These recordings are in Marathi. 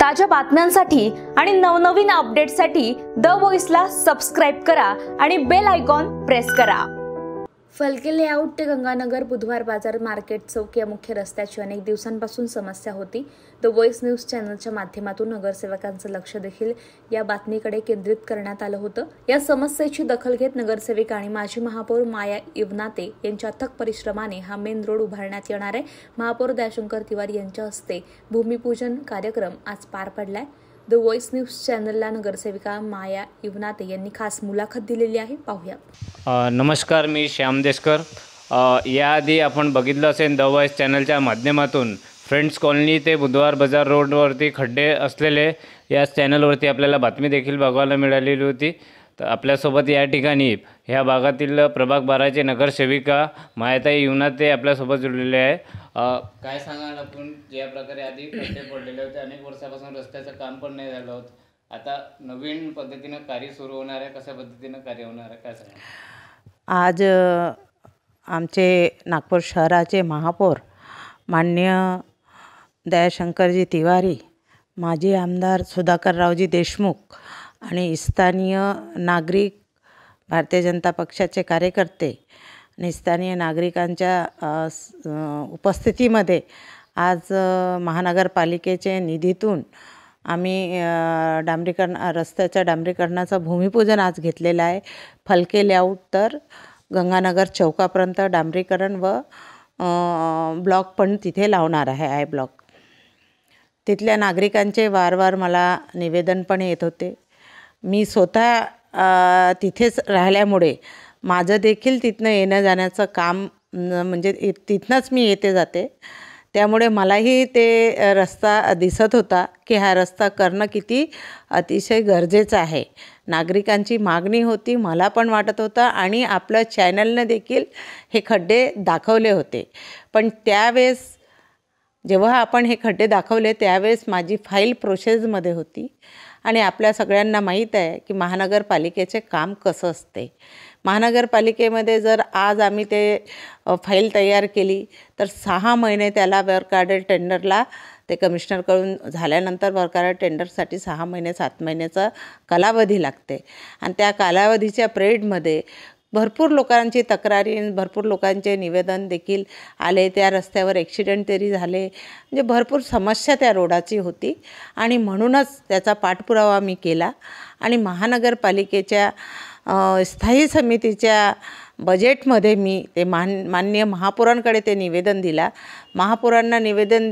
ताज्या बातम्यांसाठी आणि नवनवीन अपडेटसाठी द व्हॉइसला सबस्क्राईब करा आणि बेल आयकॉन प्रेस करा फलके लेआउट ते गंगानगर बुधवार बाजार मार्केट चौक या मुख्य रस्त्याची अनेक दिवसांपासून समस्या होती द व्हॉइस न्यूज चॅनलच्या माध्यमातून नगरसेवकांचं लक्ष देखील या बातमीकडे केंद्रित करण्यात आलं होतं या समस्येची दखल घेत नगरसेविका आणि माजी महापौर माया इवनाते यांच्या अथक परिश्रमाने हा मेन रोड उभारण्यात येणार आहे महापौर दयाशंकर तिवारी यांच्या हस्ते भूमिपूजन कार्यक्रम आज पार पडलाय द वॉइस न्यूज चॅनलला नगरसेविका माया इवनाते यांनी खास मुलाखत दिलेली आहे पाहूया नमस्कार मी श्याम देशकर याआधी आपण बघितलं असेल द वॉइस चॅनलच्या माध्यमातून फ्रेंड्स कॉलनी ते बुधवार बाजार रोडवरती खड्डे असलेले या चॅनलवरती आपल्याला बातमी देखील बघायला मिळालेली होती तर आपल्यासोबत या ठिकाणी ह्या भागातील प्रभाग बाराचे नगरसेविका मायाताई ते आपल्यासोबत जुळलेले आहे काय सांगाल आपण ज्या प्रकारे आधी खड्डे पडलेले होते अनेक वर्षापासून रस्त्याचं काम पण नाही झालं होतं आता नवीन पद्धतीनं कार्य सुरू होणार आहे कशा पद्धतीनं कार्य होणार आहे काय सांगा आज आमचे नागपूर शहराचे महापौर मान्य दयाशंकरजी तिवारी माजी आमदार सुधाकररावजी देशमुख आणि स्थानीय नागरिक भारतीय जनता पक्षाचे कार्यकर्ते आणि स्थानीय नागरिकांच्या उपस्थितीमध्ये आज महानगरपालिकेचे निधीतून आम्ही डांबरीकरण रस्त्याच्या डांबरीकरणाचं भूमिपूजन आज घेतलेलं आहे फलके लेआउट तर गंगानगर चौकापर्यंत डांबरीकरण व ब्लॉक पण तिथे लावणार आहे आय ब्लॉक तिथल्या नागरिकांचे वारंवार मला निवेदन पण येत होते मी स्वतः तिथेच राहिल्यामुळे माझं देखील तिथनं येणं जाण्याचं काम म्हणजे तिथनंच मी येते जाते त्यामुळे मलाही ते रस्ता दिसत होता की हा रस्ता करणं किती अतिशय गरजेचं आहे नागरिकांची मागणी होती मला पण वाटत होता आणि आपलं चॅनलनं देखील हे खड्डे दाखवले होते पण त्यावेळेस जेव्हा आपण हे खड्डे दाखवले त्यावेळेस माझी फाईल प्रोसेसमध्ये होती आणि आपल्या सगळ्यांना माहीत आहे की महानगरपालिकेचे काम कसं असते महानगरपालिकेमध्ये जर आज आम्ही ते फाईल तयार केली तर सहा महिने त्याला बरकार्डेड टेंडरला ते कमिशनरकडून झाल्यानंतर बरकार्डेड टेंडरसाठी सहा महिने सात महिन्याचा कालावधी लागते आणि त्या कालावधीच्या प्रेडमध्ये भरपूर लोकांची तक्रारी भरपूर लोकांचे निवेदन देखील आले त्या रस्त्यावर ॲक्सिडेंट तरी झाले म्हणजे भरपूर समस्या त्या रोडाची होती आणि म्हणूनच त्याचा पाठपुरावा मी केला आणि महानगरपालिकेच्या स्थायी समितीच्या बजेटमध्ये मी ते मान मान्य महापौरांकडे ते निवेदन दिला महापौरांना निवेदन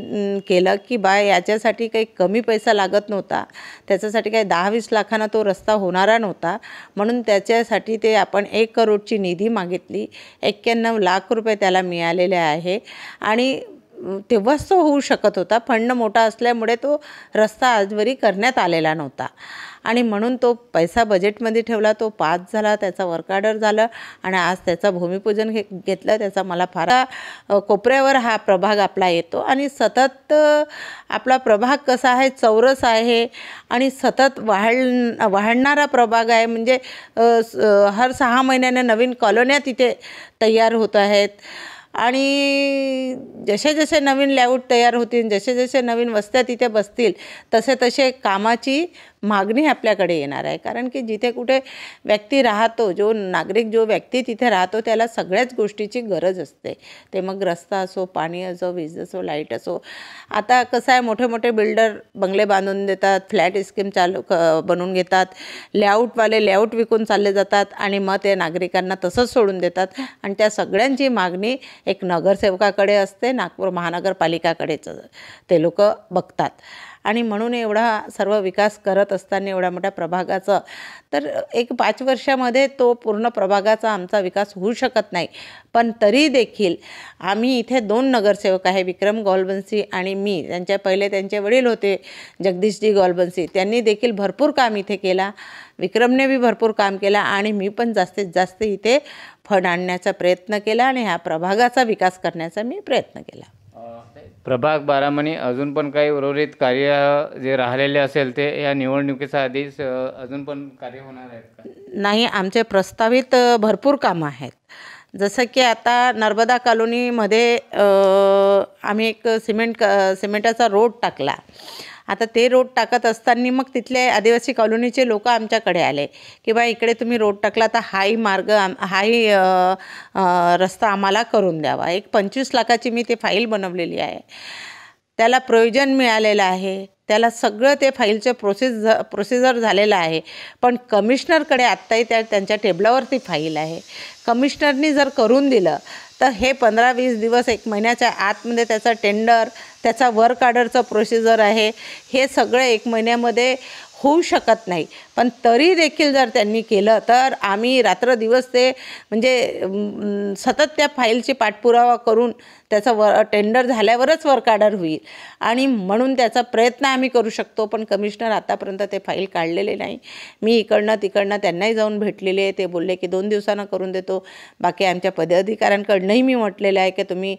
केलं की बाय याच्यासाठी काही कमी पैसा लागत नव्हता त्याच्यासाठी काही दहा वीस लाखांना तो रस्ता होणारा नव्हता म्हणून त्याच्यासाठी ते आपण एक करोडची निधी मागितली एक्क्याण्णव लाख रुपये त्याला मिळालेले आहे आणि तेव्हाच तो होऊ शकत होता फंड मोठा असल्यामुळे तो रस्ता आजवरी करण्यात आलेला नव्हता आणि म्हणून तो पैसा बजेटमध्ये ठेवला तो पास झाला त्याचा वर्क ऑर्डर झालं आणि आज त्याचा भूमिपूजन घे घेतलं त्याचा मला फार कोपऱ्यावर हा प्रभाग आपला येतो आणि सतत आपला प्रभाग कसा आहे चौरस आहे आणि सतत वाढ वाढणारा प्रभाग आहे म्हणजे हर सहा महिन्याने नवीन कॉलोन्या तिथे तयार होत आहेत आणि जसे जसे नवीन लेआउट तयार होतील जसे जसे नवीन वस्त्या तिथे बसतील तसे तसे कामाची मागणी आपल्याकडे येणार आहे कारण की जिथे कुठे व्यक्ती राहतो जो नागरिक जो व्यक्ती तिथे राहतो त्याला सगळ्याच गोष्टीची गरज असते ते मग रस्ता असो पाणी असो वीज असो लाईट असो आता कसं आहे मोठे मोठे बिल्डर बंगले बांधून देतात फ्लॅट स्कीम चालू क बनवून घेतात लेआउटवाले लेआउट विकून चालले जातात आणि मग ते नागरिकांना तसंच सोडून देतात आणि त्या सगळ्यांची मागणी एक नगरसेवकाकडे असते नागपूर महानगरपालिकाकडेच ते लोक बघतात आणि म्हणून एवढा सर्व विकास करत असताना एवढ्या मोठ्या प्रभागाचा तर एक पाच वर्षामध्ये तो पूर्ण प्रभागाचा आमचा विकास होऊ शकत नाही पण तरी देखील आम्ही इथे दोन नगरसेवक आहे विक्रम गोलबंसी आणि मी त्यांच्या पहिले त्यांचे वडील होते जगदीशजी गोलबंसी त्यांनी देखील भरपूर काम इथे केला विक्रमने बी भरपूर काम केला आणि मी पण जास्तीत जास्त इथे फड आणण्याचा प्रयत्न केला आणि ह्या प्रभागाचा विकास करण्याचा मी प्रयत्न केला प्रभाग बारामणी अजून पण काही उर्वरित कार्य जे राहिलेले असेल ते या निवडणुकीच्या आधीच अजून पण कार्य होणार आहेत का नाही आमचे प्रस्तावित भरपूर कामं आहेत जसं की आता नर्मदा कॉलोनीमध्ये आम्ही एक सिमेंट क सिमेंटाचा रोड टाकला आता ते रोड टाकत असताना मग तिथले आदिवासी कॉलनीचे लोक आमच्याकडे आले की बा इकडे तुम्ही रोड टाकला तर हाही मार्ग आम हाही रस्ता आम्हाला करून द्यावा एक पंचवीस लाखाची मी ते फाईल बनवलेली आहे त्याला प्रयोजन मिळालेलं आहे त्याला सगळं ते फाईलचं प्रोसेस झ प्रोसिजर झालेलं आहे पण कमिशनरकडे आत्ताही त्या त्यांच्या टेबलावरती फाईल आहे कमिशनरनी जर करून दिलं तर हे पंधरा वीस दिवस एक महिन्याच्या आतमध्ये त्याचं टेंडर त्याचा वर्क ऑर्डरचं प्रोसिजर आहे हे सगळं एक महिन्यामध्ये होऊ शकत नाही पण तरी देखील जर त्यांनी केलं तर आम्ही रात्रदिवस ते म्हणजे सतत त्या फाईलची पाठपुरावा करून त्याचा व टेंडर झाल्यावरच वर्क ऑर्डर होईल आणि म्हणून त्याचा प्रयत्न आम्ही करू शकतो पण कमिशनर आतापर्यंत ते फाईल काढलेले नाही मी इकडनं तिकडनं त्यांनाही जाऊन भेटलेले ते बोलले की दोन दिवसांना करून देतो बाकी आमच्या पदाधिकाऱ्यांकडनंही मी म्हटलेलं आहे की तुम्ही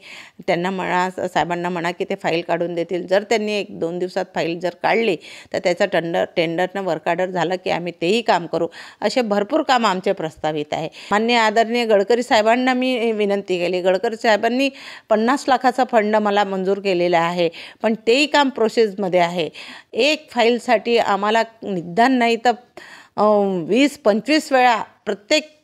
त्यांना म्हणा साहेबांना म्हणा की ते फाईल काढून देतील जर त्यांनी एक दोन दिवसात फाईल जर काढली तर त्याचा टंडर टेंडरनं वर्क ऑर्डर झालं की की आम्ही तेही काम करू असे भरपूर काम आमचे प्रस्तावित आहे मान्य आदरणीय गडकरी साहेबांना मी विनंती केली गडकरी साहेबांनी पन्नास लाखाचा फंड मला मंजूर केलेला आहे पण तेही काम प्रोसेसमध्ये आहे एक फाईलसाठी आम्हाला निदान नाही तर वीस पंचवीस वेळा प्रत्येक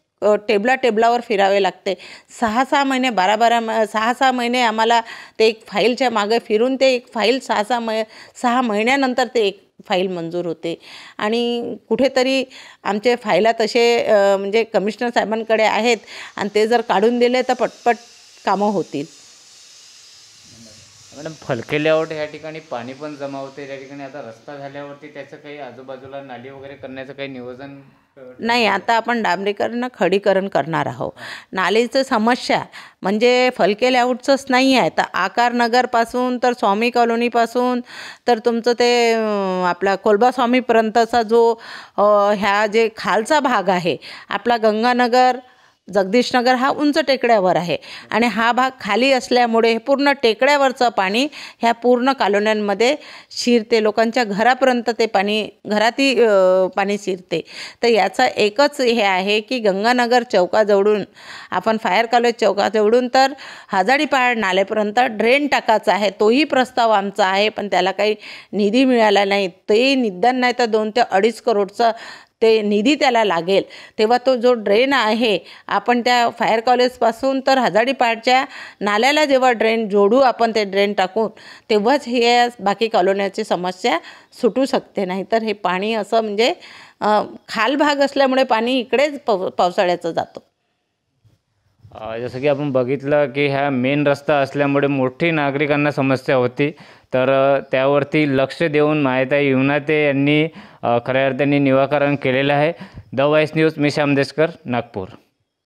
टेबला टेबलावर फिरावे लागते सहा सहा महिने बारा बारा म सहा सहा महिने आम्हाला ते एक फाईलच्या मागे फिरून ते एक फाईल सहा सहा मै सहा महिन्यानंतर ते एक फाईल मंजूर होते आणि कुठेतरी आमचे फायला तसे म्हणजे कमिशनर साहेबांकडे आहेत आणि ते जर काढून दिले तर पटपट कामं होतील मॅडम फलकेल्यावर ह्या ठिकाणी पाणी पण जमा होते त्या ठिकाणी आता रस्ता झाल्यावरती त्याचं काही आजूबाजूला नाली वगैरे करण्याचं काही नियोजन नाही आता आपण डांबरीकरण खडीकरण करणार आहोत नालीचं समस्या म्हणजे फलके लेआउटचंच नाही आहे तर आकार नगरपासून तर स्वामी कॉलोनीपासून तर तुमचं ते आपला कोलबा स्वामीपर्यंतचा जो ह्या जे खालचा भाग आहे आपला गंगानगर जगदीशनगर हा उंच टेकड्यावर आहे आणि हा भाग खाली असल्यामुळे हे पूर्ण टेकड्यावरचं पाणी ह्या पूर्ण कॉलोन्यांमध्ये शिरते लोकांच्या घरापर्यंत ते पाणी घरातही पाणी शिरते तर याचा एकच हे आहे की गंगानगर चौकाजवळून आपण फायर कॉलेज चौकाजवळून तर पहाड नालेपर्यंत ड्रेन टाकायचा आहे तोही प्रस्ताव आमचा आहे पण त्याला काही निधी मिळाला नाही ते निदान नाही तर दोन ते अडीच करोडचं ते निधी त्याला लागेल तेव्हा तो जो ड्रेन आहे आपण त्या फायर कॉलेजपासून तर हजारी पाडच्या नाल्याला जेव्हा ड्रेन जोडू आपण ते ड्रेन टाकून तेव्हाच हे बाकी कॉलोन्याची समस्या सुटू शकते नाही तर हे पाणी असं म्हणजे खाल भाग असल्यामुळे पाणी इकडेच पव पावसाळ्याचं जातं जसं की आपण बघितलं की ह्या मेन रस्ता असल्यामुळे मोठी नागरिकांना समस्या होती तर त्यावरती लक्ष देऊन माहिती युनाते यांनी खऱ्या अर्थाने निवाकरण केलेलं आहे द वाईस न्यूज मी श्यामदेशकर नागपूर